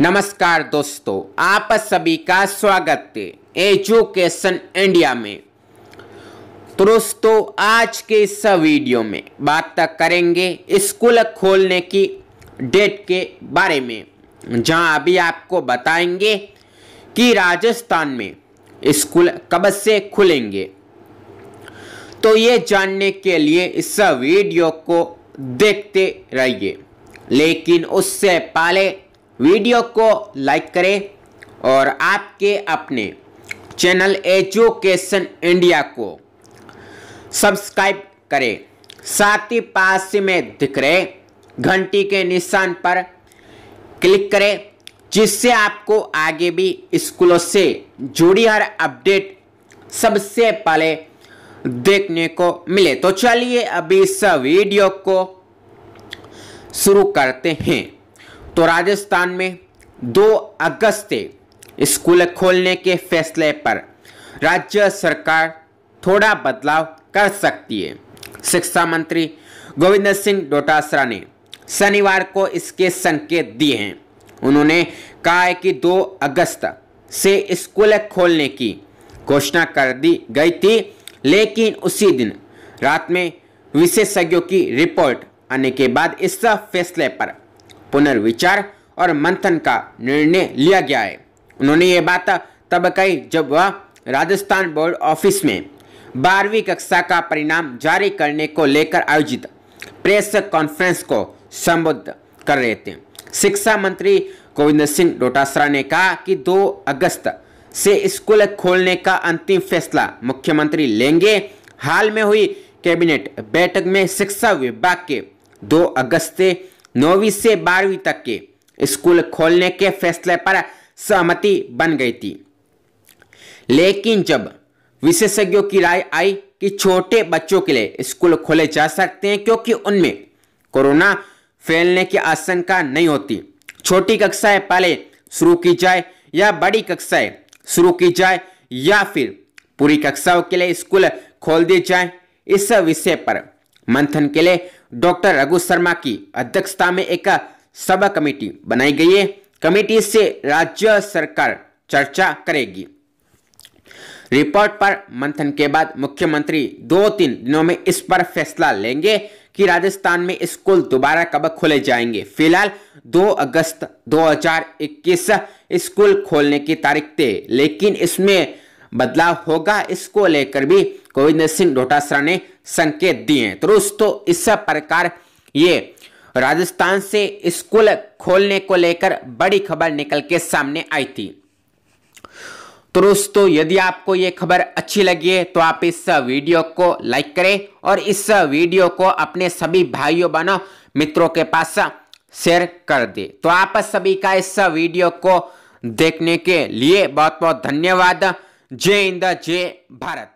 नमस्कार दोस्तों आप सभी का स्वागत है एजुकेशन इंडिया में तो दोस्तों आज के इस वीडियो में बात करेंगे स्कूल खोलने की डेट के बारे में जहां अभी आपको बताएंगे कि राजस्थान में स्कूल कब से खुलेंगे तो ये जानने के लिए इस वीडियो को देखते रहिए लेकिन उससे पहले वीडियो को लाइक करें और आपके अपने चैनल एजुकेशन इंडिया को सब्सक्राइब करें साथ ही पास में दिख रहे घंटी के निशान पर क्लिक करें जिससे आपको आगे भी स्कूलों से जुड़ी हर अपडेट सबसे पहले देखने को मिले तो चलिए अभी इस वीडियो को शुरू करते हैं तो राजस्थान में 2 अगस्त से स्कूल खोलने के फैसले पर राज्य सरकार थोड़ा बदलाव कर सकती है शिक्षा मंत्री गोविंद सिंह डोटासरा ने शनिवार को इसके संकेत दिए हैं उन्होंने कहा है कि 2 अगस्त से स्कूल खोलने की घोषणा कर दी गई थी लेकिन उसी दिन रात में विशेषज्ञों की रिपोर्ट आने के बाद इस फैसले पर पुनर्विचार और मंथन का निर्णय लिया गया है उन्होंने ये बात तब कही जब वह राजस्थान बोर्ड ऑफिस में बारहवीं कक्षा का परिणाम जारी करने को लेकर आयोजित प्रेस कॉन्फ्रेंस को संबोधित कर रहे थे शिक्षा मंत्री गोविंद सिंह डोटासरा ने कहा कि 2 अगस्त से स्कूल खोलने का अंतिम फैसला मुख्यमंत्री लेंगे हाल में हुई कैबिनेट बैठक में शिक्षा विभाग के 2 अगस्त से नौवीं से बारहवीं तक के स्कूल खोलने के फैसले पर सहमति बन गई थी लेकिन जब विशेषज्ञों की राय आई कि छोटे बच्चों के लिए स्कूल खोले जा सकते हैं क्योंकि उनमें कोरोना फैलने की आशंका नहीं होती छोटी कक्षाएं पहले शुरू की जाए या बड़ी कक्षाएं शुरू की जाए या फिर पूरी कक्षाओं के लिए स्कूल खोल दिए जाए इस विषय पर मंथन के लिए डॉक्टर रघु शर्मा की अध्यक्षता में एक सभा कमेटी बनाई गई है कमेटी से राज्य सरकार चर्चा करेगी रिपोर्ट पर मंथन के बाद मुख्यमंत्री दो तीन दिनों में इस पर फैसला लेंगे कि राजस्थान में स्कूल दोबारा कब खोले जाएंगे फिलहाल 2 अगस्त 2021 स्कूल खोलने की तारीख थे लेकिन इसमें बदलाव होगा इसको लेकर भी गोविंद सिंह डोटासरा ने संकेत दिए हैं तो दोस्तों इस प्रकार ये राजस्थान से स्कूल खोलने को लेकर बड़ी खबर निकल के सामने आई थी तो दोस्तों यदि आपको ये खबर अच्छी लगी है तो आप इस वीडियो को लाइक करें और इस वीडियो को अपने सभी भाइयों बहनों मित्रों के पास शेयर कर दें तो आप सभी का इस वीडियो को देखने के लिए बहुत बहुत धन्यवाद जय हिंद जय भारत